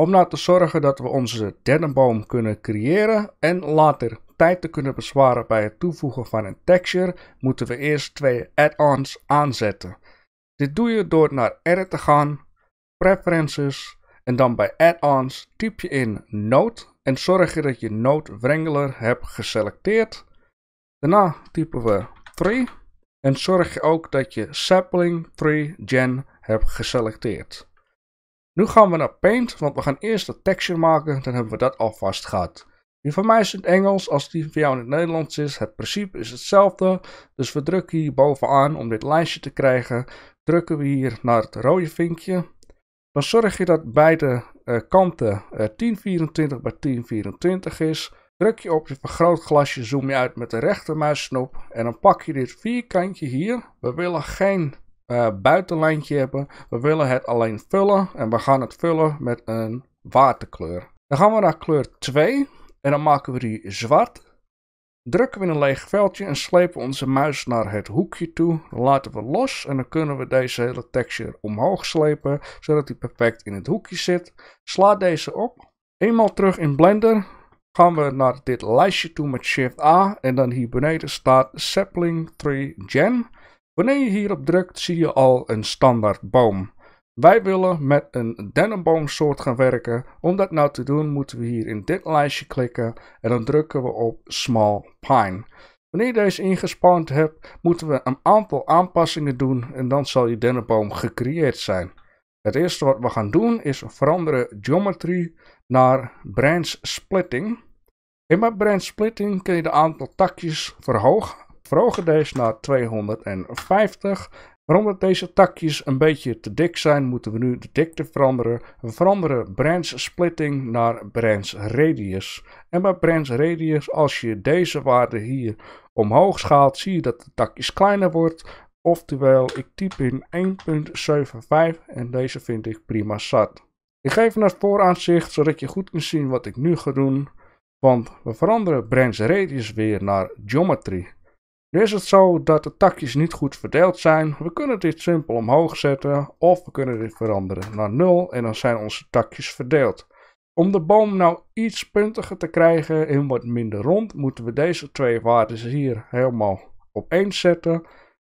Om nou te zorgen dat we onze dennenboom kunnen creëren en later tijd te kunnen besparen bij het toevoegen van een texture, moeten we eerst twee add-ons aanzetten. Dit doe je door naar Edit te gaan, Preferences en dan bij Add-ons typ je in Node en zorg je dat je Node Wrangler hebt geselecteerd. Daarna typen we Tree en zorg je ook dat je Sapling Tree Gen hebt geselecteerd. Nu gaan we naar Paint, want we gaan eerst de texture maken, dan hebben we dat alvast gehad. Die van mij is in het Engels, als die van jou in het Nederlands is, het principe is hetzelfde. Dus we drukken hier bovenaan om dit lijstje te krijgen, drukken we hier naar het rode vinkje. Dan zorg je dat beide eh, kanten 1024 eh, bij 1024 is. Druk je op je vergrootglasje, zoom je uit met de rechtermuisknop en dan pak je dit vierkantje hier. We willen geen eh, buitenlijntje hebben. We willen het alleen vullen en we gaan het vullen met een waterkleur. Dan gaan we naar kleur 2 en dan maken we die zwart. Drukken we in een leeg veldje en slepen onze muis naar het hoekje toe. laten we los en dan kunnen we deze hele texture omhoog slepen, zodat die perfect in het hoekje zit. Sla deze op. Eenmaal terug in Blender gaan we naar dit lijstje toe met Shift A en dan hier beneden staat Sapling 3 Gen. Wanneer je hierop drukt, zie je al een standaard boom. Wij willen met een dennenboomsoort gaan werken. Om dat nou te doen moeten we hier in dit lijstje klikken en dan drukken we op Small Pine. Wanneer je deze ingespand hebt, moeten we een aantal aanpassingen doen en dan zal je dennenboom gecreëerd zijn. Het eerste wat we gaan doen is veranderen geometry naar branch splitting. In mijn branch splitting kun je de aantal takjes verhogen verhogen deze naar 250. Maar omdat deze takjes een beetje te dik zijn, moeten we nu de dikte veranderen. We veranderen branch splitting naar branch radius. En bij branch radius, als je deze waarde hier omhoog schaalt, zie je dat de takjes kleiner wordt. Oftewel, ik typ in 1.75 en deze vind ik prima zat. Ik geef naar het vooraanzicht, zodat je goed kunt zien wat ik nu ga doen. Want we veranderen branch radius weer naar geometry. Nu is het zo dat de takjes niet goed verdeeld zijn. We kunnen dit simpel omhoog zetten of we kunnen dit veranderen naar 0 en dan zijn onze takjes verdeeld. Om de boom nou iets puntiger te krijgen en wat minder rond, moeten we deze twee waarden hier helemaal op 1 zetten.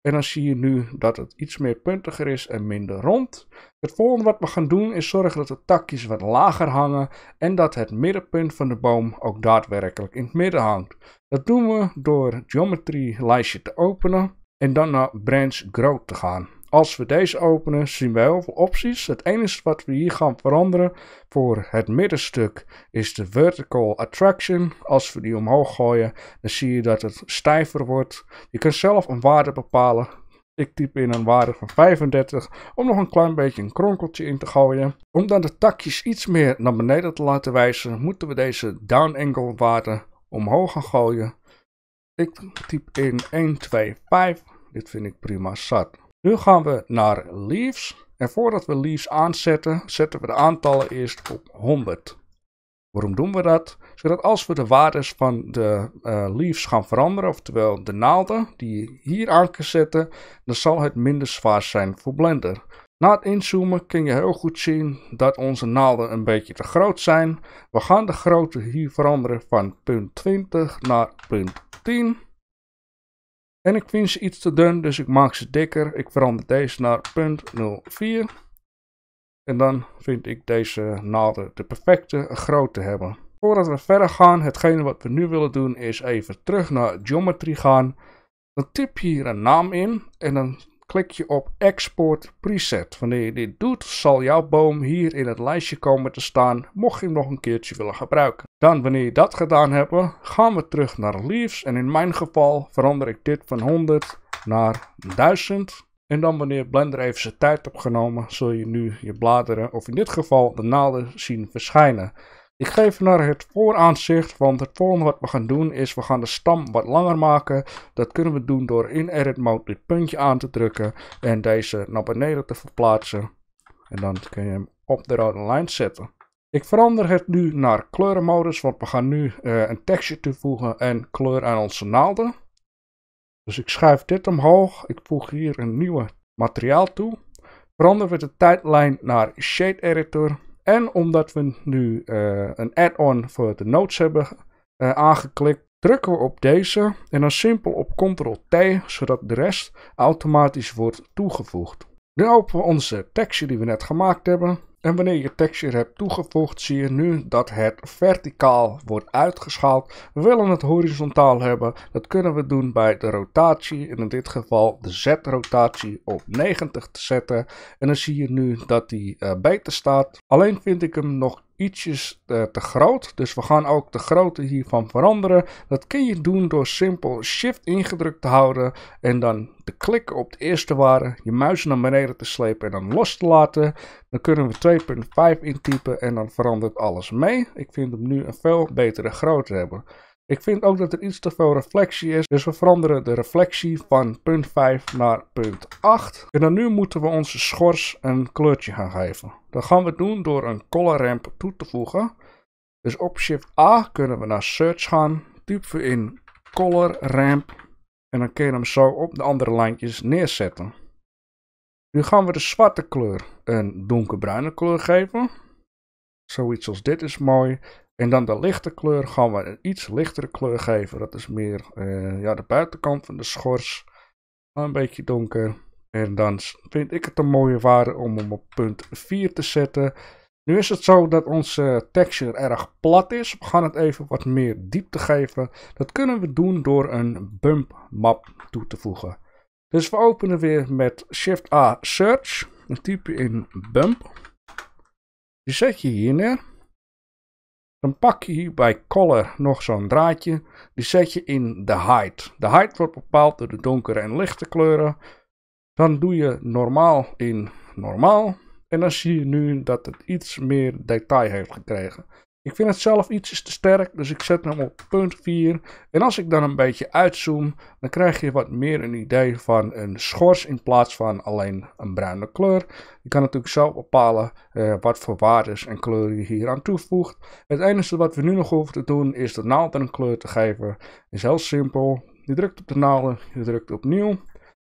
En dan zie je nu dat het iets meer puntiger is en minder rond. Het volgende wat we gaan doen is zorgen dat de takjes wat lager hangen en dat het middenpunt van de boom ook daadwerkelijk in het midden hangt. Dat doen we door geometry lijstje te openen en dan naar branch growth te gaan als we deze openen, zien we heel veel opties. Het enige wat we hier gaan veranderen voor het middenstuk is de vertical attraction. Als we die omhoog gooien, dan zie je dat het stijver wordt. Je kunt zelf een waarde bepalen. Ik typ in een waarde van 35 om nog een klein beetje een kronkeltje in te gooien. Om dan de takjes iets meer naar beneden te laten wijzen, moeten we deze down angle waarde omhoog gaan gooien. Ik typ in 1, 2, 5. Dit vind ik prima zat. Nu gaan we naar leaves. En voordat we leaves aanzetten, zetten we de aantallen eerst op 100. Waarom doen we dat? Zodat als we de waardes van de eh, leaves gaan veranderen, oftewel de naalden die hier aan kan zetten, dan zal het minder zwaar zijn voor Blender. Na het inzoomen kun je heel goed zien dat onze naalden een beetje te groot zijn. We gaan de grootte hier veranderen van punt 20 naar punt 10. En ik vind ze iets te dun, dus ik maak ze dikker. Ik verander deze naar 0.04. En dan vind ik deze naden de perfecte grootte hebben. Voordat we verder gaan, hetgene wat we nu willen doen is even terug naar Geometry gaan. Dan typ je hier een naam in en dan klik je op Export Preset. Wanneer je dit doet, zal jouw boom hier in het lijstje komen te staan, mocht je hem nog een keertje willen gebruiken. Dan wanneer je dat gedaan hebt, gaan we terug naar Leaves. En in mijn geval verander ik dit van 100 naar 1000. En dan wanneer Blender even zijn tijd opgenomen, zul je nu je bladeren, of in dit geval de naalden, zien verschijnen. Ik ga even naar het vooraanzicht, want het volgende wat we gaan doen is we gaan de stam wat langer maken. Dat kunnen we doen door in Edit Mode dit puntje aan te drukken en deze naar beneden te verplaatsen. En dan kun je hem op de rode lijn zetten. Ik verander het nu naar kleurenmodus, want we gaan nu eh, een tekstje toevoegen en kleur aan onze naalden. Dus ik schuif dit omhoog, ik voeg hier een nieuwe materiaal toe. Veranderen we de tijdlijn naar Shade Editor en omdat we nu eh, een add-on voor de notes hebben eh, aangeklikt, drukken we op deze en dan simpel op Ctrl-T, zodat de rest automatisch wordt toegevoegd. Nu openen we onze texture die we net gemaakt hebben. En wanneer je texture hebt toegevoegd, zie je nu dat het verticaal wordt uitgeschaald. We willen het horizontaal hebben. Dat kunnen we doen bij de rotatie, en in dit geval de Z-rotatie op 90 te zetten. En dan zie je nu dat die uh, eh, beter staat. Alleen vind ik hem nog iets eh, te groot. Dus we gaan ook de grootte hiervan veranderen. Dat kun je doen door simpel shift ingedrukt te houden en dan te klikken op de eerste waarde, je muis naar beneden te slepen en dan los te laten. Dan kunnen we 2.5 intypen en dan verandert alles mee. Ik vind hem nu een veel betere grootte hebben. Ik vind ook dat er iets te veel reflectie is, dus we veranderen de reflectie van punt 5 naar punt 8. En dan nu moeten we onze schors een kleurtje gaan geven. Dat gaan we doen door een color ramp toe te voegen. Dus op shift A kunnen we naar search gaan, typen in color ramp en dan kun je hem zo op de andere lijntjes neerzetten. Nu gaan we de zwarte kleur een donkerbruine kleur geven. Zoiets als dit is mooi. En dan de lichte kleur gaan we een iets lichtere kleur geven. Dat is meer eh, ja, de buitenkant van de schors. Een beetje donker. En dan vind ik het een mooie waarde om hem op punt 4 te zetten. Nu is het zo dat onze texture erg plat is. We gaan het even wat meer diepte geven. Dat kunnen we doen door een bump map toe te voegen. Dus we openen weer met Shift A Search. En typen in bump. Die zet je hier neer. Dan pak je hier bij color nog zo'n draadje. Die zet je in de height. De height wordt bepaald door de donkere en lichte kleuren. Dan doe je normaal in normaal. En dan zie je nu dat het iets meer detail heeft gekregen. Ik vind het zelf iets te sterk, dus ik zet hem op punt 4. En als ik dan een beetje uitzoom, dan krijg je wat meer een idee van een schors in plaats van alleen een bruine kleur. Je kan natuurlijk zelf bepalen eh, wat voor waardes en kleuren je hier aan toevoegt. Het enige wat we nu nog hoeven te doen is de naald een kleur te geven. Is heel simpel. Je drukt op de naalden, je drukt opnieuw.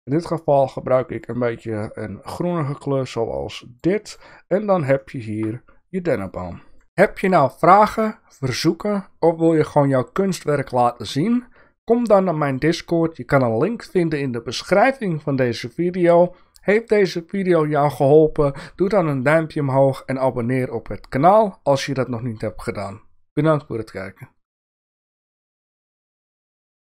In dit geval gebruik ik een beetje een groenige kleur zoals dit. En dan heb je hier je dennenboom. Heb je nou vragen, verzoeken of wil je gewoon jouw kunstwerk laten zien? Kom dan naar mijn Discord. Je kan een link vinden in de beschrijving van deze video. Heeft deze video jou geholpen? Doe dan een duimpje omhoog en abonneer op het kanaal als je dat nog niet hebt gedaan. Bedankt voor het kijken.